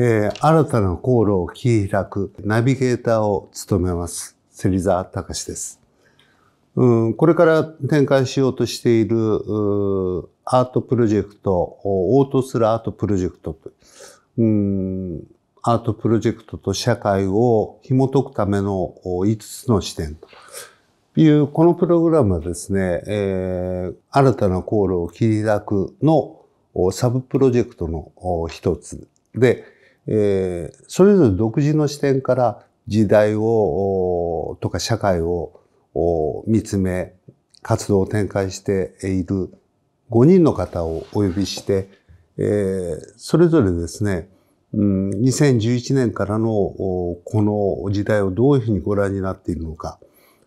えー、新たな航路を切り開くナビゲーターを務めます、芹沢隆です。うん、これから展開しようとしているアートプロジェクト、応答するアートプロジェクトと、うん、アートプロジェクトと社会を紐解くための5つの視点という、このプログラムはですね、えー、新たな航路を切り開くのサブプロジェクトの一つで、えー、それぞれ独自の視点から時代を、とか社会を見つめ、活動を展開している5人の方をお呼びして、えー、それぞれですね、うん、2011年からのこの時代をどういうふうにご覧になっているのか、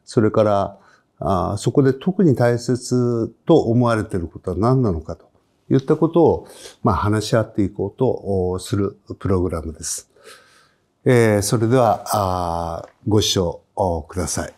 それからあそこで特に大切と思われていることは何なのかと。言ったことを、まあ、話し合っていこうとするプログラムです。えー、それでは、ご視聴ください。